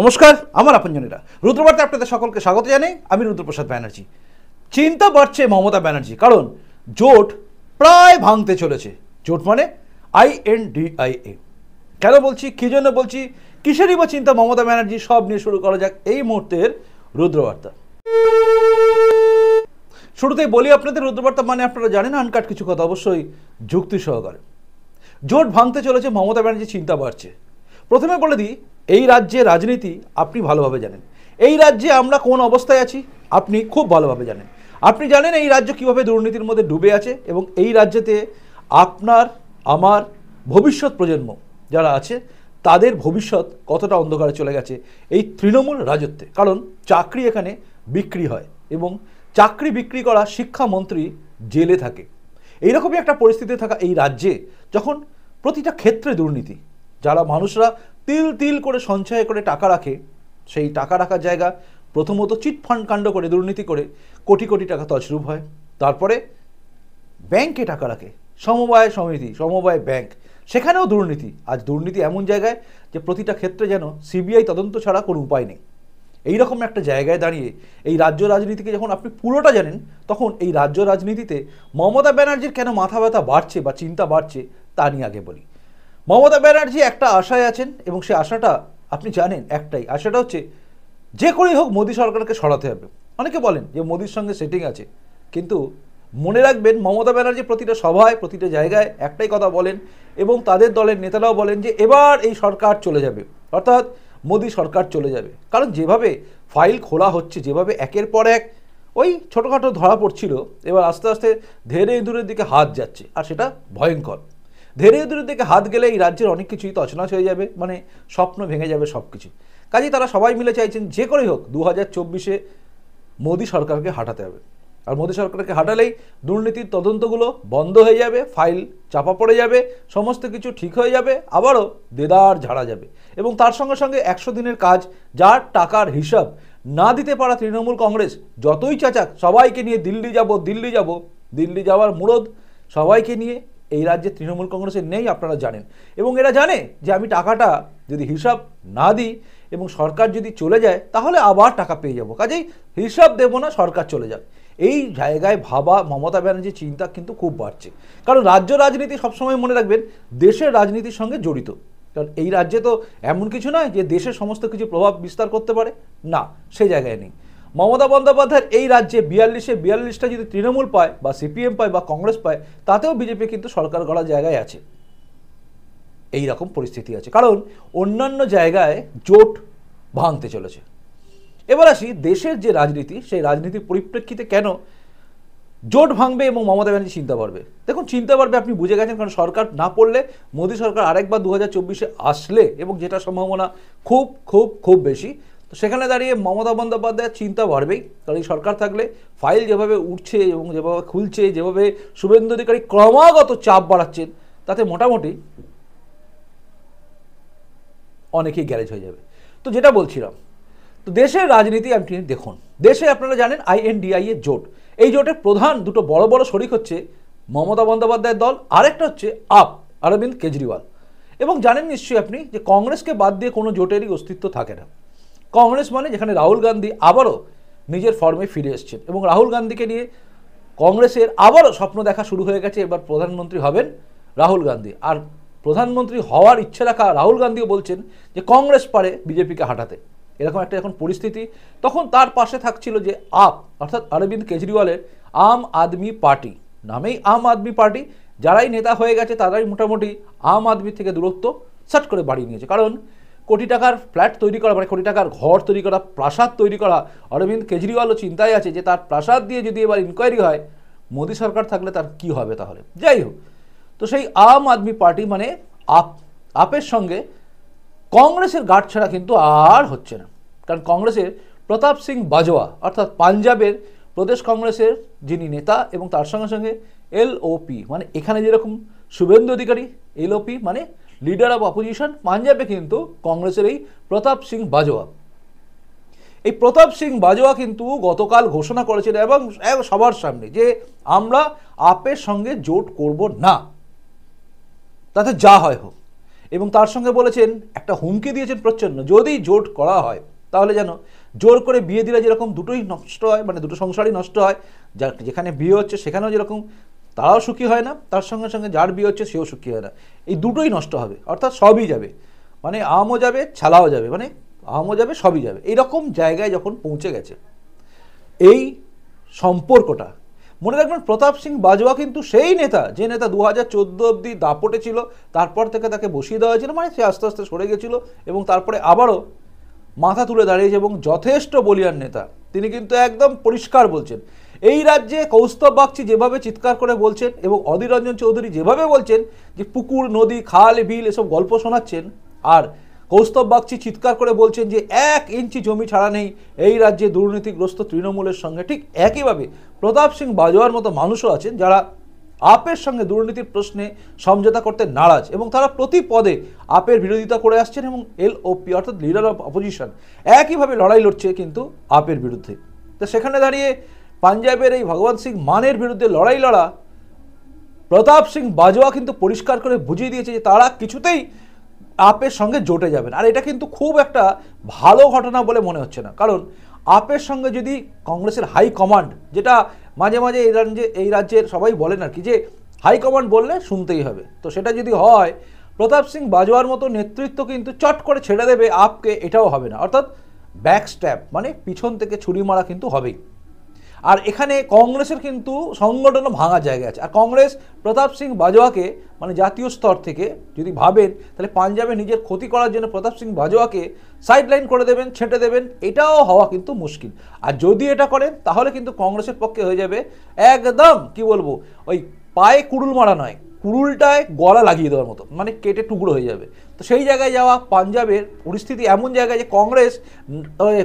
নমস্কার আমার আপনজনেরা রুদ্রবার্তা আপনাদের সকলকে স্বাগত জানাই আমি রুদ্রপ্রসাদ ব্যানার্জি চিন্তা বাড়ছে মমতা ব্যানার্জি কারণ জোট প্রায় ভাঙতে চলেছে জোট মানে I N D I A কেন বলছি কী জন্য বলছি কিসেরই বা চিন্তা মমতা ব্যানার্জি সব নিয়ে শুরু করা যাক এই মুহূর্তের রুদ্রবার্তা শুরুতেই বলি আপনাদের রুদ্রবার্তা মানে আপনারা জানেন আনকাট কিছু কথা অবশ্যই যুক্তি সহকারে জোট ভাঙতে চলেছে মমতা ব্যানার্জি চিন্তা বাড়ছে প্রথমে বলে দিই এই রাজ্যে রাজনীতি আপনি ভালোভাবে জানেন এই রাজ্যে আমরা কোন অবস্থায় আছি আপনি খুব ভালোভাবে জানেন আপনি জানেন এই রাজ্য কিভাবে দুর্নীতির মধ্যে ডুবে আছে এবং এই রাজ্যেতে আপনার আমার ভবিষ্যৎ প্রজন্ম যারা আছে তাদের ভবিষ্যৎ কতটা অন্ধকারে চলে গেছে এই তৃণমূল রাজত্বে কারণ চাকরি এখানে বিক্রি হয় এবং চাকরি বিক্রি করা শিক্ষামন্ত্রী জেলে থাকে এইরকমই একটা পরিস্থিতি থাকা এই রাজ্যে যখন প্রতিটা ক্ষেত্রে দুর্নীতি যারা মানুষরা তিল তিল করে সঞ্চয় করে টাকা রাখে সেই টাকা রাখার জায়গা প্রথমত চিটফান্ড কাণ্ড করে দুর্নীতি করে কোটি কোটি টাকা তছরূপ হয় তারপরে ব্যাংকে টাকা রাখে সমবায় সমিতি সমবায় ব্যাংক সেখানেও দুর্নীতি আজ দুর্নীতি এমন জায়গায় যে প্রতিটা ক্ষেত্রে যেন সিবিআই তদন্ত ছাড়া কোনো উপায় নেই এই রকম একটা জায়গায় দাঁড়িয়ে এই রাজ্য রাজনীতিকে যখন আপনি পুরোটা জানেন তখন এই রাজ্য রাজনীতিতে মমতা ব্যানার্জির কেন মাথা ব্যথা বাড়ছে বা চিন্তা বাড়ছে তা নিয়ে আগে বলি মমতা ব্যানার্জি একটা আশায় আছেন এবং সেই আশাটা আপনি জানেন একটাই আশাটা হচ্ছে যে করেই হোক মোদী সরকারকে সরাতে হবে অনেকে বলেন যে মোদীর সঙ্গে সেটিং আছে কিন্তু মনে রাখবেন মমতা ব্যানার্জি প্রতিটা সভায় প্রতিটা জায়গায় একটাই কথা বলেন এবং তাদের দলের নেতারাও বলেন যে এবার এই সরকার চলে যাবে অর্থাৎ মোদী সরকার চলে যাবে কারণ যেভাবে ফাইল খোলা হচ্ছে যেভাবে একের পর এক ওই ছোটোখাটো ধরা পড়ছিল এবার আস্তে আস্তে ধেরে ইঁদুরের দিকে হাত যাচ্ছে আর সেটা ভয়ঙ্কর ধীরে ধীরে দিকে হাত গেলে এই রাজ্যের অনেক কিছুই তছনছ হয়ে যাবে মানে স্বপ্ন ভেঙে যাবে সব কিছু কাজেই তারা সবাই মিলে চাইছেন যে করেই হোক দু হাজার চব্বিশে মোদী সরকারকে হাঁটাতে হবে আর মোদী সরকারকে হাঁটালেই দুর্নীতির তদন্তগুলো বন্ধ হয়ে যাবে ফাইল চাপা পড়ে যাবে সমস্ত কিছু ঠিক হয়ে যাবে আবারও দেদার ঝাড়া যাবে এবং তার সঙ্গে সঙ্গে একশো দিনের কাজ যার টাকার হিসাব না দিতে পারা তৃণমূল কংগ্রেস যতই চাচাক সবাইকে নিয়ে দিল্লি যাব দিল্লি যাব দিল্লি যাওয়ার মুরদ সবাইকে নিয়ে এই রাজ্যে তৃণমূল কংগ্রেসের নেই আপনারা জানেন এবং এরা জানে যে আমি টাকাটা যদি হিসাব না দিই এবং সরকার যদি চলে যায় তাহলে আবার টাকা পেয়ে যাব কাজেই হিসাব দেবো না সরকার চলে যাবে এই জায়গায় ভাবা মমতা ব্যানার্জির চিন্তা কিন্তু খুব বাড়ছে কারণ রাজ্য রাজনীতি সবসময় মনে রাখবেন দেশের রাজনীতির সঙ্গে জড়িত কারণ এই রাজ্যে তো এমন কিছু নয় যে দেশের সমস্ত কিছু প্রভাব বিস্তার করতে পারে না সে জায়গায় নেই মমতা বন্দ্যোপাধ্যায়ের এই রাজ্যে বিয়াল্লিশে বিয়াল্লিশটা যদি তৃণমূল পায় বা সিপিএম পায় বা কংগ্রেস পায় তাতেও বিজেপি কিন্তু সরকার গড়া জায়গায় আছে এই রকম পরিস্থিতি আছে কারণ অন্যান্য জায়গায় জোট ভাঙতে চলেছে এবার আসি দেশের যে রাজনীতি সেই রাজনীতির পরিপ্রেক্ষিতে কেন জোট ভাঙবে এবং মমতা ব্যানার্জি চিন্তা পারবে দেখুন চিন্তা পারবে আপনি বুঝে গেছেন কারণ সরকার না পড়লে মোদী সরকার আরেকবার দু হাজার আসলে এবং যেটা সম্ভাবনা খুব খুব খুব বেশি তো সেখানে দাঁড়িয়ে মমতা বন্দ্যোপাধ্যায়ের চিন্তা বাড়বেই কারণ এই সরকার থাকলে ফাইল যেভাবে উঠছে এবং যেভাবে খুলছে যেভাবে শুভেন্দু অধিকারী ক্রমাগত চাপ বাড়াচ্ছেন তাতে মোটামুটি অনেকেই গ্যারেজ হয়ে যাবে তো যেটা বলছিলাম তো দেশের রাজনীতি আপনি দেখুন দেশে আপনারা জানেন আইএনডিআই এর জোট এই জোটের প্রধান দুটো বড় বড় শরিক হচ্ছে মমতা বন্দ্যোপাধ্যায়ের দল আরেকটা হচ্ছে আপ অরবিন্দ কেজরিওয়াল এবং জানেন নিশ্চয়ই আপনি যে কংগ্রেসকে বাদ দিয়ে কোনো জোটেরই অস্তিত্ব থাকে না কংগ্রেস মানে যেখানে রাহুল গান্ধী আবারও নিজের ফর্মে ফিরে এসছেন এবং রাহুল গান্ধীকে নিয়ে কংগ্রেসের আবারও স্বপ্ন দেখা শুরু হয়ে গেছে এবার প্রধানমন্ত্রী হবেন রাহুল গান্ধী আর প্রধানমন্ত্রী হওয়ার ইচ্ছে রাখা রাহুল গান্ধীও বলছেন যে কংগ্রেস পারে বিজেপিকে হাঁটাতে এরকম একটা এখন পরিস্থিতি তখন তার পাশে থাকছিল যে আপ অর্থাৎ অরবিন্দ কেজরিওয়ালের আম আদমি পার্টি নামেই আম আদমি পার্টি যারাই নেতা হয়ে গেছে তারাই মোটামুটি আম আদমি থেকে দূরত্ব সাট করে বাড়িয়ে নিয়েছে কারণ কোটি টাকার ফ্ল্যাট তৈরি করা মানে কোটি টাকার ঘর তৈরি করা প্রাসাদ তৈরি করা অরবিন্দ কেজরিওয়ালও চিন্তায় আছে যে তার প্রাসাদ দিয়ে যদি এবার ইনকোয়ারি হয় মোদী সরকার থাকলে তার কি হবে তাহলে যাই হোক তো সেই আম আদমি পার্টি মানে আপ আপের সঙ্গে কংগ্রেসের গাঠ ছাড়া কিন্তু আর হচ্ছে না কারণ কংগ্রেসের প্রতাপ সিং বাজওয়া অর্থাৎ পাঞ্জাবের প্রদেশ কংগ্রেসের যিনি নেতা এবং তার সঙ্গে সঙ্গে এলওপি মানে এখানে যেরকম শুভেন্দু অধিকারী এলওপি মানে লিডার অব অপোজিশন পাঞ্জাবে কিন্তু কংগ্রেসের এই প্রতাপ সিং বাজওয়া এই প্রতাপ সিং বাজওয়া কিন্তু গতকাল ঘোষণা করেছিল এবং সবার সামনে যে আমরা আপের সঙ্গে জোট করব না তাতে যা হয় হোক এবং তার সঙ্গে বলেছেন একটা হুমকি দিয়েছেন প্রচ্ছন্ন যদি জোট করা হয় তাহলে যেন জোর করে বিয়ে দিলে যেরকম দুটোই নষ্ট হয় মানে দুটো সংসারই নষ্ট হয় যেখানে বিয়ে হচ্ছে সেখানেও যেরকম তারাও সুখী হয় না তার সঙ্গে সঙ্গে যার বিয়ে হচ্ছে সেও সুখী হয় না এই দুটোই নষ্ট হবে অর্থাৎ সবই যাবে মানে আমও যাবে ছালাও যাবে মানে আমও যাবে সবই যাবে এইরকম জায়গায় যখন পৌঁছে গেছে এই সম্পর্কটা মনে রাখবেন প্রতাপ সিং বাজওয়া কিন্তু সেই নেতা যে নেতা দু হাজার চোদ্দো অব্দি দাপটে ছিল তারপর থেকে তাকে বসিয়ে দেওয়া হয়েছিল মানে সে আস্তে আস্তে সরে গেছিলো এবং তারপরে আবারও মাথা তুলে দাঁড়িয়েছে এবং যথেষ্ট বলিয়ান নেতা তিনি কিন্তু একদম পরিষ্কার বলছেন এই রাজ্যে কৌস্তব বাগচি যেভাবে চিৎকার করে বলছেন এবং অধীর রঞ্জন চৌধুরী যেভাবে বলছেন যে পুকুর নদী খাল বিল এসব গল্প শোনাচ্ছেন আর কৌস্তব বাগচি চিৎকার করে বলছেন যে এক ইঞ্চি জমি ছাড়া নেই এই রাজ্যে দুর্নীতিগ্রস্ত তৃণমূলের সঙ্গে ঠিক একইভাবে প্রতাপ সিং বাজওয়ার মতো মানুষও আছেন যারা আপের সঙ্গে দুর্নীতির প্রশ্নে সমঝোতা করতে নারাজ এবং তারা প্রতি পদে আপের বিরোধিতা করে আসছেন এবং এল ওপি অর্থাৎ লিডার অফ অপোজিশন একইভাবে লড়াই লড়ছে কিন্তু আপের বিরুদ্ধে তো সেখানে দাঁড়িয়ে পাঞ্জাবের এই ভগবান সিং মানের বিরুদ্ধে লড়াই লড়া প্রতাপ সিং বাজওয়া কিন্তু পরিষ্কার করে বুঝিয়ে দিয়েছে যে তারা কিছুতেই আপের সঙ্গে জোটে যাবেন আর এটা কিন্তু খুব একটা ভালো ঘটনা বলে মনে হচ্ছে না কারণ আপের সঙ্গে যদি কংগ্রেসের হাই কমান্ড যেটা মাঝে মাঝে এই রাজ্যে এই রাজ্যের সবাই বলেন আর কি যে হাইকমান্ড বললে শুনতেই হবে তো সেটা যদি হয় প্রতাপ সিং বাজওয়ার মতো নেতৃত্ব কিন্তু চট করে ছেড়ে দেবে আপকে এটাও হবে না অর্থাৎ ব্যাক স্ট্যাপ মানে পিছন থেকে ছুরি মারা কিন্তু হবেই আর এখানে কংগ্রেসের কিন্তু সংগঠনও ভাঙা জায়গা আছে আর কংগ্রেস প্রতাপ সিং বাজওয়াকে মানে জাতীয় স্তর থেকে যদি ভাবেন তাহলে পাঞ্জাবে নিজের ক্ষতি করার জন্য প্রতাপ সিং বাজওয়াকে সাইডলাইন করে দেবেন ছেঁটে দেবেন এটাও হওয়া কিন্তু মুশকিল আর যদি এটা করেন তাহলে কিন্তু কংগ্রেসের পক্ষে হয়ে যাবে একদম কি বলবো ওই পায়ে কুড়ুল মারা নয় কুরুলটায় গলা লাগিয়ে দেওয়ার মতো মানে কেটে টুকরো হয়ে যাবে তো সেই জায়গায় যাওয়া পাঞ্জাবের পরিস্থিতি এমন জায়গায় যে কংগ্রেস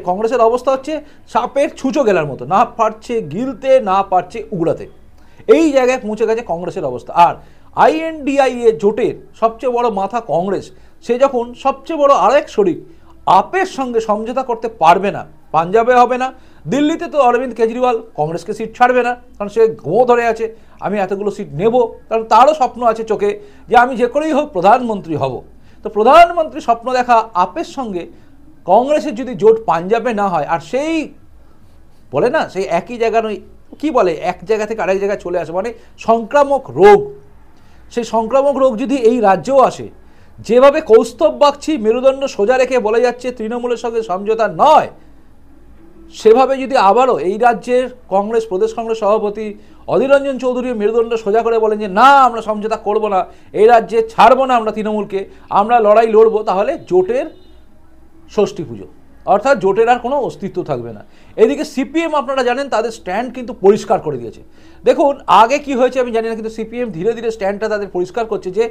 কংগ্রেসের অবস্থা হচ্ছে সাপের ছুঁচো গেলার মতো না পারছে গিলতে না পারছে উগড়াতে এই জায়গায় পৌঁছে গেছে কংগ্রেসের অবস্থা আর এ জোটের সবচেয়ে বড় মাথা কংগ্রেস সে যখন সবচেয়ে বড় আরেক শরিক আপের সঙ্গে সমঝোতা করতে পারবে না পাঞ্জাবে হবে না দিল্লিতে তো অরবিন্দ কেজরিওয়াল কংগ্রেসকে সিট ছাড়বে না কারণ সে ঘুমো ধরে আছে আমি এতগুলো সিট নেব কারণ তারও স্বপ্ন আছে চোখে যে আমি যে করেই হোক প্রধানমন্ত্রী হব তো প্রধানমন্ত্রী স্বপ্ন দেখা আপের সঙ্গে কংগ্রেসের যদি জোট পাঞ্জাবে না হয় আর সেই বলে না সেই একই জায়গার ওই কী বলে এক জায়গা থেকে আরেক জায়গায় চলে আসে মানে সংক্রামক রোগ সেই সংক্রামক রোগ যদি এই রাজ্যেও আসে যেভাবে কৌস্তব বাগছি মেরুদণ্ড সোজা রেখে বলা যাচ্ছে তৃণমূলের সঙ্গে সমঝোতা নয় সেভাবে যদি আবারও এই রাজ্যের কংগ্রেস প্রদেশ কংগ্রেস সভাপতি অধীর রঞ্জন চৌধুরী মেরুদণ্ড সোজা করে বলেন যে না আমরা সমঝোতা করব না এই রাজ্যে ছাড়বো না আমরা তৃণমূলকে আমরা লড়াই লড়বো তাহলে জোটের ষষ্ঠী পুজো অর্থাৎ জোটের আর কোনো অস্তিত্ব থাকবে না এদিকে সিপিএম আপনারা জানেন তাদের স্ট্যান্ড কিন্তু পরিষ্কার করে দিয়েছে দেখুন আগে কি হয়েছে আমি জানি না কিন্তু সিপিএম ধীরে ধীরে স্ট্যান্ডটা তাদের পরিষ্কার করছে যে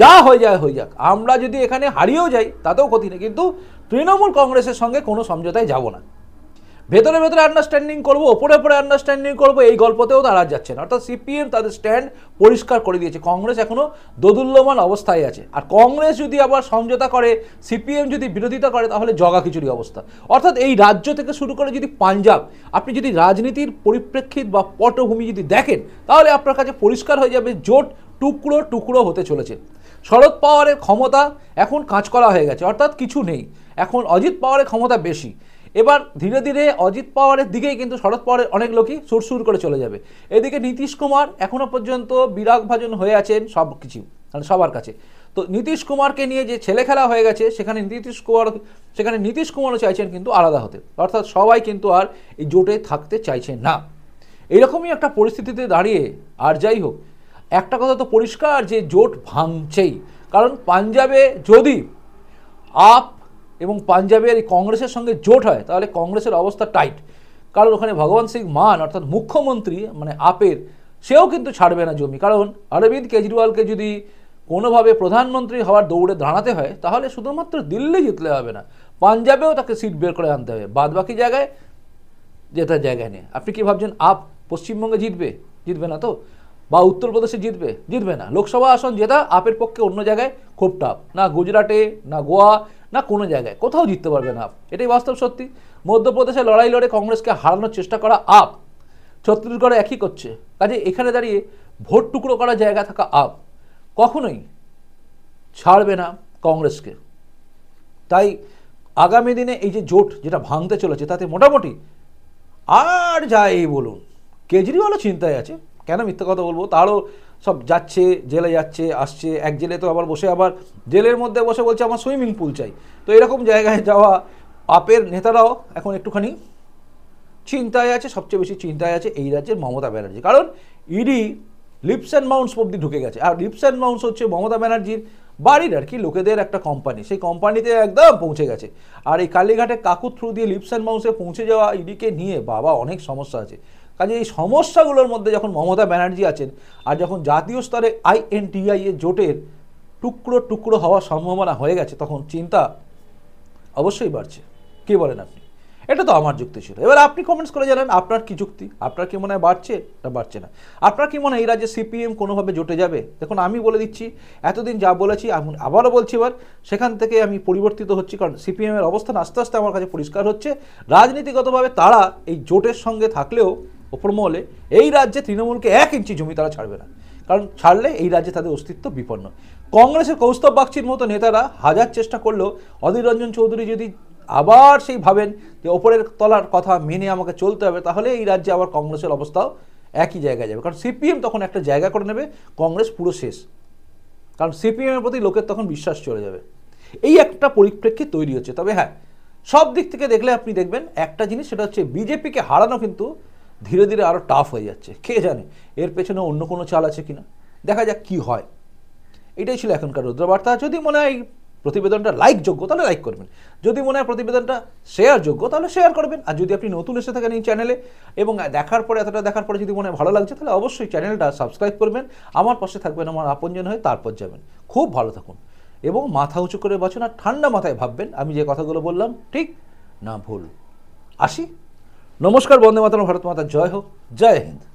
যা হয়ে যায় হয়ে যাক আমরা যদি এখানে হারিয়েও যাই তাতেও ক্ষতি নেই কিন্তু তৃণমূল কংগ্রেসের সঙ্গে কোনো সমঝোতায় যাব না ভেতরে ভেতরে আন্ডারস্ট্যান্ডিং করবো ওপরে ওপরে আন্ডারস্ট্যান্ডিং করবো এই গল্পতেও তারা যাচ্ছে না অর্থাৎ সিপিএম তাদের স্ট্যান্ড পরিষ্কার করে দিয়েছে কংগ্রেস এখনও দোদুল্যমান অবস্থায় আছে আর কংগ্রেস যদি আবার সমঝোতা করে সিপিএম যদি বিরোধিতা করে তাহলে জগা খিচুড়ি অবস্থা অর্থাৎ এই রাজ্য থেকে শুরু করে যদি পাঞ্জাব আপনি যদি রাজনীতির পরিপ্রেক্ষিত বা পটভূমি যদি দেখেন তাহলে আপনার কাছে পরিষ্কার হয়ে যাবে জোট টুকরো টুকরো হতে চলেছে শরদ পাওয়ারের ক্ষমতা এখন কাজ করা হয়ে গেছে অর্থাৎ কিছু নেই এখন অজিত পাওয়ারের ক্ষমতা বেশি এবার ধীরে ধীরে অজিত পাওয়ারের দিকেই কিন্তু শরদ পাওয়ারের অনেক লোকই সুরসুর করে চলে যাবে এদিকে নীতিশ কুমার এখনও পর্যন্ত বিরাগ ভাজন হয়ে আছেন সব কিছু মানে সবার কাছে তো নীতিশ কুমারকে নিয়ে যে ছেলে খেলা হয়ে গেছে সেখানে নীতিশ কুমার সেখানে নীতিশ কুমারও চাইছেন কিন্তু আলাদা হতে অর্থাৎ সবাই কিন্তু আর এই জোটে থাকতে চাইছেন না এরকমই একটা পরিস্থিতিতে দাঁড়িয়ে আর যাই হোক একটা কথা তো পরিষ্কার যে জোট ভাঙছেই কারণ পাঞ্জাবে যদি আপ এবং পাঞ্জাবে এই কংগ্রেসের সঙ্গে জোট হয় তাহলে কংগ্রেসের অবস্থা টাইট কারণ ওখানে ভগবান সিং মান অর্থাৎ মুখ্যমন্ত্রী মানে আপের সেও কিন্তু ছাড়বে না জমি কারণ অরবিন্দ কেজরিওয়ালকে যদি কোনোভাবে প্রধানমন্ত্রী হওয়ার দৌড়ে দাঁড়াতে হয় তাহলে শুধুমাত্র দিল্লি জিতলে হবে না পাঞ্জাবেও তাকে সিট বের করে আনতে হবে বাদ বাকি জায়গায় জেতার জায়গায় নেই আপনি কি ভাবছেন আপ পশ্চিমবঙ্গে জিতবে জিতবে না তো বা উত্তরপ্রদেশে জিতবে জিতবে না লোকসভা আসন জেতা আপের পক্ষে অন্য জায়গায় খুব টাফ না গুজরাটে না গোয়া না কোনো জায়গায় কোথাও জিততে পারবে না আপ এটাই বাস্তব সত্যি মধ্যপ্রদেশে লড়াই লড়ে কংগ্রেসকে হারানোর চেষ্টা করা আপ ছত্তিশগড়ে একই করছে কাজে এখানে দাঁড়িয়ে ভোট টুকরো করা জায়গা থাকা আপ কখনোই ছাড়বে না কংগ্রেসকে তাই আগামী দিনে এই যে জোট যেটা ভাঙতে চলেছে তাতে মোটামুটি আর যাই বলুন কেজরিওয়ালও চিন্তায় আছে কেন মিথ্যা কথা বলবো তারও সব যাচ্ছে জেলে যাচ্ছে আসছে এক জেলে তো আবার বসে আবার জেলের মধ্যে বসে বলছে আমার সুইমিং পুল চাই তো এরকম জায়গায় যাওয়া আপের নেতারাও এখন একটুখানি চিন্তায় আছে সবচেয়ে বেশি চিন্তায় আছে এই রাজ্যের মমতা ব্যানার্জি কারণ ইডি লিপস অ্যান্ড মাউন্টস অব্দি ঢুকে গেছে আর লিপস অ্যান্ড মাউন্টস হচ্ছে মমতা ব্যানার্জির বাড়ির আর কি লোকেদের একটা কোম্পানি সেই কোম্পানিতে একদম পৌঁছে গেছে আর এই কালীঘাটে কাকুর থ্রু দিয়ে লিপস অ্যান্ড মাউন্টসে পৌঁছে যাওয়া ইডিকে নিয়ে বাবা অনেক সমস্যা আছে কাজে এই সমস্যাগুলোর মধ্যে যখন মমতা ব্যানার্জি আছেন আর যখন জাতীয় স্তরে আইএনটিআই এর জোটের টুকরো টুকরো হওয়ার সম্ভাবনা হয়ে গেছে তখন চিন্তা অবশ্যই বাড়ছে কে বলেন আপনি এটা তো আমার যুক্তি ছিল এবার আপনি কমেন্টস করে জানেন আপনার কি যুক্তি আপনার কি মনে হয় বাড়ছে না বাড়ছে না আপনার কি মনে হয় এই রাজ্যে সিপিএম কোনোভাবে জোটে যাবে দেখুন আমি বলে দিচ্ছি এতদিন যা বলেছি আবারও বলছি এবার সেখান থেকে আমি পরিবর্তিত হচ্ছি কারণ সিপিএমের অবস্থান আস্তে আস্তে আমার কাছে পরিষ্কার হচ্ছে রাজনীতিগতভাবে তারা এই জোটের সঙ্গে থাকলেও ওপর মহলে এই রাজ্যে তৃণমূলকে এক ইঞ্চি জমি তারা ছাড়বে না কারণ ছাড়লে এই রাজ্যে তাদের অস্তিত্ব বিপন্ন কংগ্রেসের কৌস্তব বাগচির মতো নেতারা হাজার চেষ্টা করলেও অধীর রঞ্জন চৌধুরী যদি আবার সেই ভাবেন যে ওপরের তলার কথা মেনে আমাকে চলতে হবে তাহলে এই রাজ্যে আবার কংগ্রেসের অবস্থাও একই জায়গায় যাবে কারণ সিপিএম তখন একটা জায়গা করে নেবে কংগ্রেস পুরো শেষ কারণ সিপিএমের প্রতি লোকের তখন বিশ্বাস চলে যাবে এই একটা পরিপ্রেক্ষিত তৈরি হচ্ছে তবে হ্যাঁ সব দিক থেকে দেখলে আপনি দেখবেন একটা জিনিস সেটা হচ্ছে বিজেপিকে হারানো কিন্তু ধীরে ধীরে আরও টাফ হয়ে যাচ্ছে কে জানে এর পেছনে অন্য কোনো চাল আছে কিনা দেখা যাক কি হয় এটাই ছিল এখনকার রুদ্রবার্তা যদি মনে হয় প্রতিবেদনটা লাইকযোগ্য তাহলে লাইক করবেন যদি মনে হয় প্রতিবেদনটা শেয়ারযোগ্য তাহলে শেয়ার করবেন আর যদি আপনি নতুন এসে থাকেন এই চ্যানেলে এবং দেখার পরে এতটা দেখার পরে যদি মনে হয় ভালো লাগছে তাহলে অবশ্যই চ্যানেলটা সাবস্ক্রাইব করবেন আমার পাশে থাকবেন আমার আপনজন হয়ে তারপর যাবেন খুব ভালো থাকুন এবং মাথা উঁচু করে বাঁচুন আর ঠান্ডা মাথায় ভাববেন আমি যে কথাগুলো বললাম ঠিক না ভুল আসি নমস্কার বন্দে মাতারম ভারত মাতা জয় হোক জয় হিন্দ